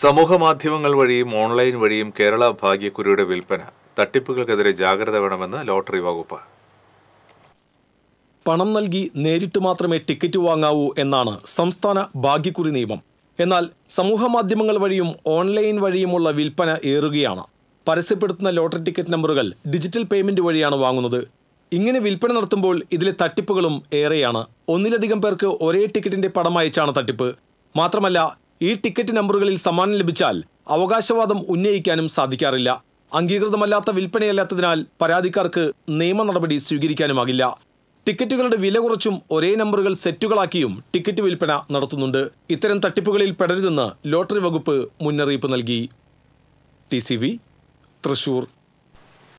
സമൂഹ മാധ്യമങ്ങൾ വഴിയും ഓൺലൈൻ വഴിയും കേരള ഭാഗ്യക്കുരിയുടെ വിൽപ്പന തട്ടിപ്പുകൾക്കെതിരെ ജാഗ്രത വേണമെന്ന് ലോട്ടറി വകുപ്പ് പണം നൽകി നേരിട്ട് മാത്രമേ ടിക്കറ്റ് വാങ്ങാവൂ എന്നാണ് സംസ്ഥാന ഭാഗ്യക്കുറി നിയമം എന്നാൽ സമൂഹ മാധ്യമങ്ങൾ വഴിയും ഓൺലൈൻ വഴിയുമുള്ള വിൽപ്പന ഏറുകയാണ് പരസ്യപ്പെടുത്തുന്ന ലോട്ടറി ടിക്കറ്റ് നമ്പറുകൾ ഡിജിറ്റൽ പേയ്മെന്റ് വഴിയാണ് വാങ്ങുന്നത് ഇങ്ങനെ വിൽപ്പന നടത്തുമ്പോൾ ഇതിലെ തട്ടിപ്പുകളും ഏറെയാണ് ഒന്നിലധികം പേർക്ക് ഒരേ ടിക്കറ്റിന്റെ പടം അയച്ചാണ് തട്ടിപ്പ് മാത്രമല്ല ഈ ടിക്കറ്റ് നമ്പറുകളിൽ സമ്മാനം ലഭിച്ചാൽ അവകാശവാദം ഉന്നയിക്കാനും സാധിക്കാറില്ല അംഗീകൃതമല്ലാത്ത വിൽപ്പനയല്ലാത്തതിനാൽ പരാതിക്കാർക്ക് നിയമ നടപടി സ്വീകരിക്കാനുമാകില്ല ടിക്കറ്റുകളുടെ വില കുറച്ചും ഒരേ നമ്പറുകൾ സെറ്റുകളാക്കിയും ടിക്കറ്റ് വിൽപ്പന നടത്തുന്നുണ്ട് ഇത്തരം തട്ടിപ്പുകളിൽ പെടരുതെന്ന് ലോട്ടറി വകുപ്പ് മുന്നറിയിപ്പ് നൽകി ടി തൃശൂർ